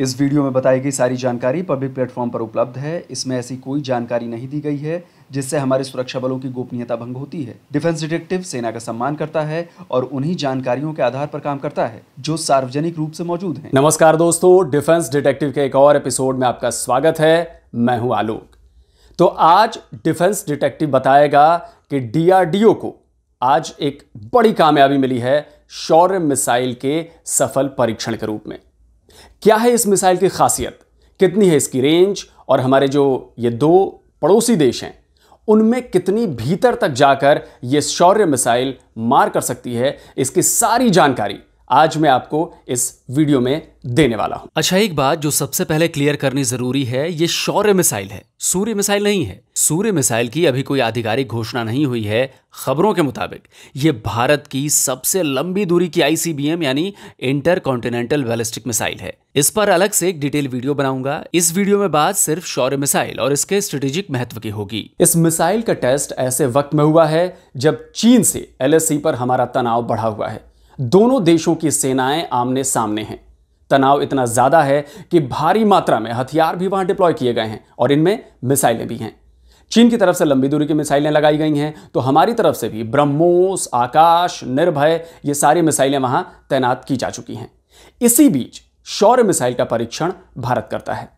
इस वीडियो में बताई गई सारी जानकारी पब्लिक प्लेटफॉर्म पर उपलब्ध है इसमें ऐसी कोई जानकारी नहीं दी गई है जिससे हमारे सुरक्षा बलों की गोपनीयता भंग होती है डिफेंस डिटेक्टिव सेना का सम्मान करता है और उन्हीं जानकारियों के आधार पर काम करता है जो सार्वजनिक रूप से मौजूद है नमस्कार दोस्तों डिफेंस डिटेक्टिव के एक और एपिसोड में आपका स्वागत है मैं हूं आलोक तो आज डिफेंस डिटेक्टिव बताएगा कि डीआरडीओ को आज एक बड़ी कामयाबी मिली है शौर्य मिसाइल के सफल परीक्षण के रूप में क्या है इस मिसाइल की खासियत कितनी है इसकी रेंज और हमारे जो ये दो पड़ोसी देश हैं उनमें कितनी भीतर तक जाकर यह शौर्य मिसाइल मार कर सकती है इसकी सारी जानकारी आज मैं आपको इस वीडियो में देने वाला हूं अच्छा एक बात जो सबसे पहले क्लियर करनी जरूरी है ये शौर्य मिसाइल है सूर्य मिसाइल नहीं है सूर्य मिसाइल की अभी कोई आधिकारिक घोषणा नहीं हुई है खबरों के मुताबिक ये भारत की सबसे लंबी दूरी की आईसीबीएम यानी इंटर कॉन्टिनेंटल बैलिस्टिक मिसाइल है इस पर अलग से एक डिटेल वीडियो बनाऊंगा इस वीडियो में बात सिर्फ शौर्य मिसाइल और इसके स्ट्रेटेजिक महत्व की होगी इस मिसाइल का टेस्ट ऐसे वक्त में हुआ है जब चीन से एल पर हमारा तनाव बढ़ा हुआ है दोनों देशों की सेनाएं आमने सामने हैं तनाव इतना ज़्यादा है कि भारी मात्रा में हथियार भी वहां डिप्लॉय किए गए हैं और इनमें मिसाइलें भी हैं चीन की तरफ से लंबी दूरी की मिसाइलें लगाई गई हैं तो हमारी तरफ से भी ब्रह्मोस आकाश निर्भय ये सारी मिसाइलें वहां तैनात की जा चुकी हैं इसी बीच शौर्य मिसाइल का परीक्षण भारत करता है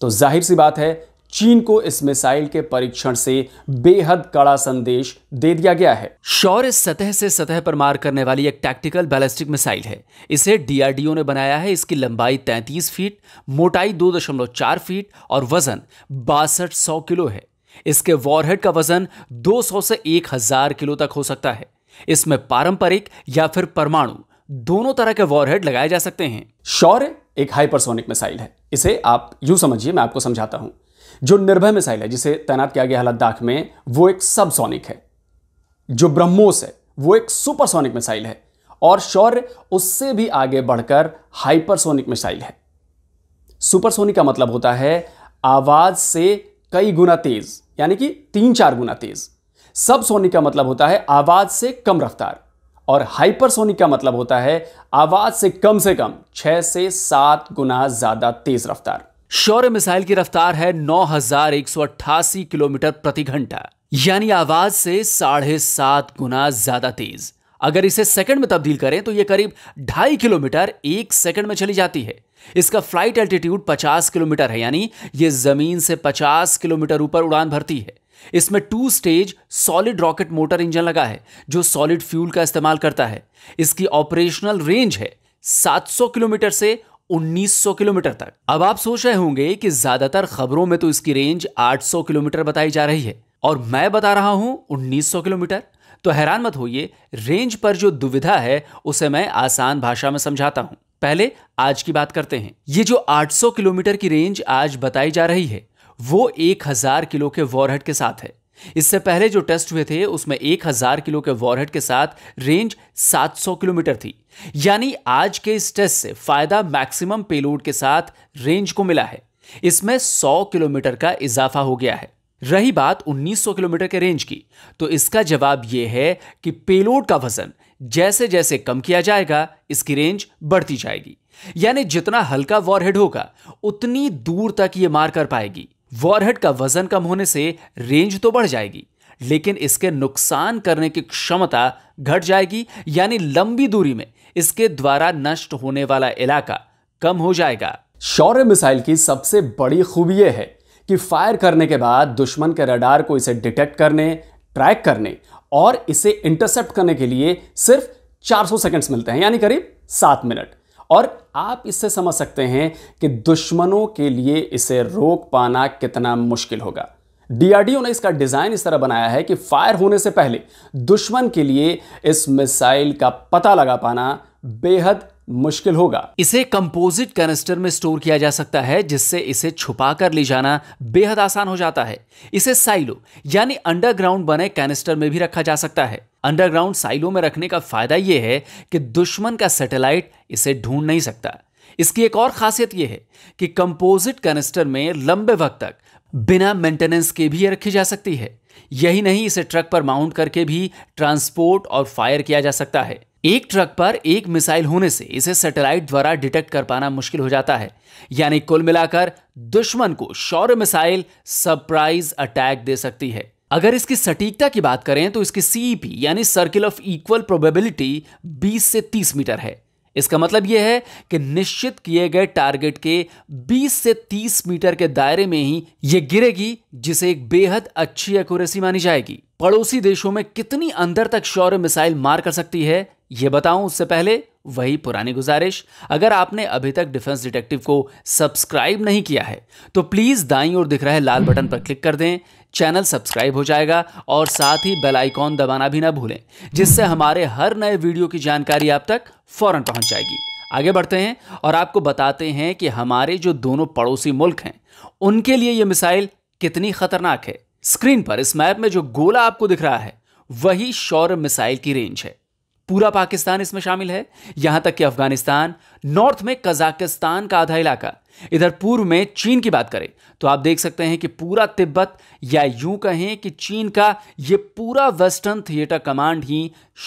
तो जाहिर सी बात है चीन को इस मिसाइल के परीक्षण से बेहद कड़ा संदेश दे दिया गया है शौर्य सतह से सतह पर मार करने वाली एक टैक्टिकल बैलिस्टिक मिसाइल है इसे डीआरडीओ ने बनाया है इसकी लंबाई 33 फीट मोटाई 2.4 फीट और वजन बासठ सौ किलो है इसके वॉरहेड का वजन 200 से 1000 किलो तक हो सकता है इसमें पारंपरिक या फिर परमाणु दोनों तरह के वॉरहेड लगाए जा सकते हैं शौर्य एक हाइपरसोनिक मिसाइल है इसे आप यू समझिए मैं आपको समझाता हूं जो निर्भय मिसाइल है जिसे तैनात किया गया है लद्दाख में वो एक सबसोनिक है जो ब्रह्मोस है वो एक सुपरसोनिक मिसाइल है और शौर्य उससे भी आगे बढ़कर हाइपरसोनिक मिसाइल है सुपरसोनिक का मतलब होता है आवाज से कई गुना तेज यानी कि तीन चार गुना तेज सबसोनिक का मतलब होता है आवाज से कम रफ्तार और हाइपरसोनिक का मतलब होता है आवाज से कम से कम छह से सात गुना ज्यादा तेज रफ्तार शौर्य मिसाइल की रफ्तार है 9,188 किलोमीटर प्रति घंटा यानी आवाज से साढ़े सात गुना ज्यादा तेज अगर इसे सेकंड में तब्दील करें तो यह करीब ढाई किलोमीटर एक सेकंड में चली जाती है इसका फ्लाइट एल्टीट्यूड 50 किलोमीटर है यानी यह जमीन से 50 किलोमीटर ऊपर उड़ान भरती है इसमें two stage solid rocket motor engine लगा है जो सॉलिड फ्यूल का इस्तेमाल करता है इसकी ऑपरेशनल रेंज है 700 किलोमीटर से 1900 किलोमीटर तक अब आप सोच रहे होंगे कि ज्यादातर खबरों में तो इसकी रेंज 800 किलोमीटर बताई जा रही है और मैं बता रहा हूं 1900 किलोमीटर तो हैरान मत होइए रेंज पर जो दुविधा है उसे मैं आसान भाषा में समझाता हूं पहले आज की बात करते हैं ये जो 800 किलोमीटर की रेंज आज बताई जा रही है वो 1000 किलो के वॉरहेड के साथ है इससे पहले जो टेस्ट हुए थे उसमें 1000 किलो के वॉरहेड के साथ रेंज 700 किलोमीटर थी यानी आज के इस टेस्ट से फायदा मैक्सिमम पेलोड के साथ रेंज को मिला है इसमें 100 किलोमीटर का इजाफा हो गया है रही बात 1900 किलोमीटर के रेंज की तो इसका जवाब यह है कि पेलोड का वजन जैसे जैसे कम किया जाएगा इसकी रेंज बढ़ती जाएगी यानी जितना हल्का वॉरहेड होगा उतनी दूर तक ये मार कर पाएगी वॉरहेड का वजन कम होने से रेंज तो बढ़ जाएगी लेकिन इसके नुकसान करने की क्षमता घट जाएगी यानी लंबी दूरी में इसके द्वारा नष्ट होने वाला इलाका कम हो जाएगा शौर्य मिसाइल की सबसे बड़ी खूबी है कि फायर करने के बाद दुश्मन के रडार को इसे डिटेक्ट करने ट्रैक करने और इसे इंटरसेप्ट करने के लिए सिर्फ 400 सेकंड्स मिलते हैं यानी करीब सात मिनट और आप इससे समझ सकते हैं कि दुश्मनों के लिए इसे रोक पाना कितना मुश्किल होगा डीआरडीओ ने इसका डिज़ाइन इस तरह बनाया है कि फायर होने से पहले दुश्मन के लिए इस मिसाइल का पता लगा पाना बेहद मुश्किल होगा इसे कंपोजिट कैनिस्टर में स्टोर किया जा सकता है जिससे इसे छुपा कर ले जाना बेहद आसान हो जाता है इसे साइलो यानी अंडरग्राउंड बने कैनिस्टर में भी रखा जा सकता है अंडरग्राउंड साइलो में रखने का फायदा यह है कि दुश्मन का सैटेलाइट इसे ढूंढ नहीं सकता इसकी एक और खासियत यह है कि कंपोजिट कैनिस्टर में लंबे वक्त तक बिना मेंटेनेंस के भी रखी जा सकती है यही नहीं इसे ट्रक पर माउंट करके भी ट्रांसपोर्ट और फायर किया जा सकता है एक ट्रक पर एक मिसाइल होने से इसे सैटेलाइट द्वारा डिटेक्ट कर पाना मुश्किल हो जाता है यानी कुल मिलाकर दुश्मन को शौर्य मिसाइल सरप्राइज अटैक दे सकती है अगर इसकी सटीकता की बात करें तो इसकी सीईपी e यानी सर्किल ऑफ इक्वल प्रोबेबिलिटी 20 से 30 मीटर है इसका मतलब यह है कि निश्चित किए गए टारगेट के 20 से 30 मीटर के दायरे में ही यह गिरेगी जिसे एक बेहद अच्छी एक्यूरेसी मानी जाएगी पड़ोसी देशों में कितनी अंदर तक शौर्य मिसाइल मार कर सकती है यह बताऊं उससे पहले वही पुरानी गुजारिश अगर आपने अभी तक डिफेंस डिटेक्टिव को सब्सक्राइब नहीं किया है तो प्लीज़ दाई और दिख रहे लाल बटन पर क्लिक कर दें चैनल सब्सक्राइब हो जाएगा और साथ ही बेल आइकॉन दबाना भी ना भूलें जिससे हमारे हर नए वीडियो की जानकारी आप तक फौरन पहुंच जाएगी आगे बढ़ते हैं और आपको बताते हैं कि हमारे जो दोनों पड़ोसी मुल्क हैं उनके लिए यह मिसाइल कितनी खतरनाक है स्क्रीन पर इस मैप में जो गोला आपको दिख रहा है वही शौर्य मिसाइल की रेंज है पूरा पाकिस्तान इसमें शामिल है यहां तक कि अफगानिस्तान नॉर्थ में कजाकिस्तान का आधा इलाका इधर पूर्व में चीन की बात करें तो आप देख सकते हैं कि पूरा तिब्बत या यूं कहें कि चीन का ये पूरा वेस्टर्न थिएटर कमांड ही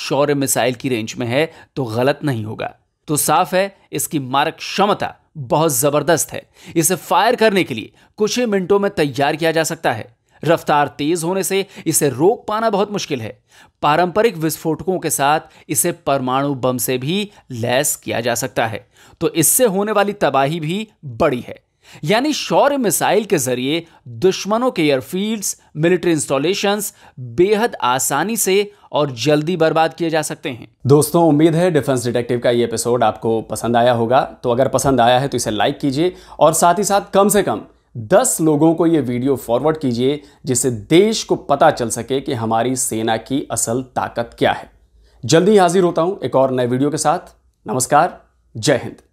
शौर्य मिसाइल की रेंज में है तो गलत नहीं होगा तो साफ है इसकी मारक क्षमता बहुत जबरदस्त है इसे फायर करने के लिए कुछ ही मिनटों में तैयार किया जा सकता है रफ्तार तेज होने से इसे रोक पाना बहुत मुश्किल है पारंपरिक विस्फोटकों के साथ इसे परमाणु बम से भी लैस किया जा सकता है तो इससे होने वाली तबाही भी बड़ी है यानी शौर्य मिसाइल के जरिए दुश्मनों के एयरफील्ड्स मिलिट्री इंस्टॉलेशन बेहद आसानी से और जल्दी बर्बाद किए जा सकते हैं दोस्तों उम्मीद है डिफेंस डिटेक्टिव का ये एपिसोड आपको पसंद आया होगा तो अगर पसंद आया है तो इसे लाइक कीजिए और साथ ही साथ कम से कम दस लोगों को यह वीडियो फॉरवर्ड कीजिए जिससे देश को पता चल सके कि हमारी सेना की असल ताकत क्या है जल्दी हाजिर होता हूं एक और नए वीडियो के साथ नमस्कार जय हिंद